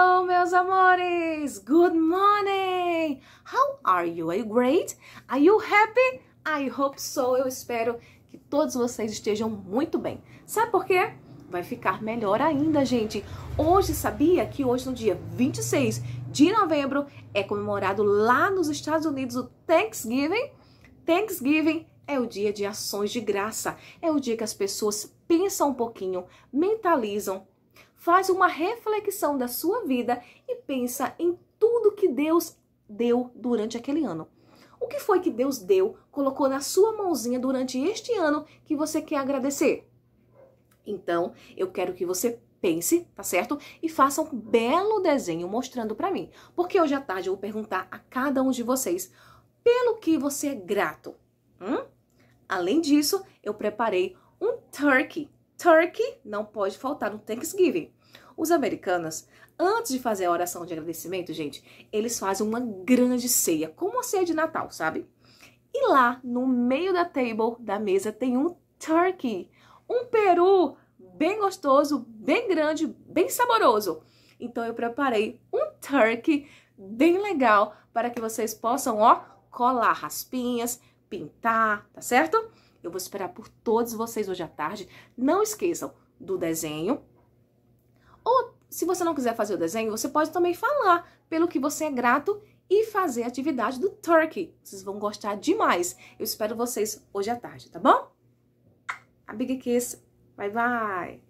Hello, meus amores! Good morning! How are you? Are you great? Are you happy? I hope so. Eu espero que todos vocês estejam muito bem. Sabe por quê? Vai ficar melhor ainda, gente. Hoje, sabia que hoje, no dia 26 de novembro, é comemorado lá nos Estados Unidos o Thanksgiving? Thanksgiving é o dia de ações de graça. É o dia que as pessoas pensam um pouquinho, mentalizam faz uma reflexão da sua vida e pensa em tudo que Deus deu durante aquele ano. O que foi que Deus deu, colocou na sua mãozinha durante este ano que você quer agradecer? Então, eu quero que você pense, tá certo? E faça um belo desenho mostrando para mim. Porque hoje à tarde eu vou perguntar a cada um de vocês pelo que você é grato. Hum? Além disso, eu preparei um turkey turkey não pode faltar no Thanksgiving. Os americanos, antes de fazer a oração de agradecimento, gente, eles fazem uma grande ceia, como a ceia de Natal, sabe? E lá, no meio da table, da mesa, tem um turkey, um peru bem gostoso, bem grande, bem saboroso. Então eu preparei um turkey bem legal para que vocês possam, ó, colar raspinhas, pintar, tá certo? Eu vou esperar por todos vocês hoje à tarde. Não esqueçam do desenho. Ou, se você não quiser fazer o desenho, você pode também falar pelo que você é grato e fazer a atividade do Turkey. Vocês vão gostar demais. Eu espero vocês hoje à tarde, tá bom? A Big Kiss. Bye, bye!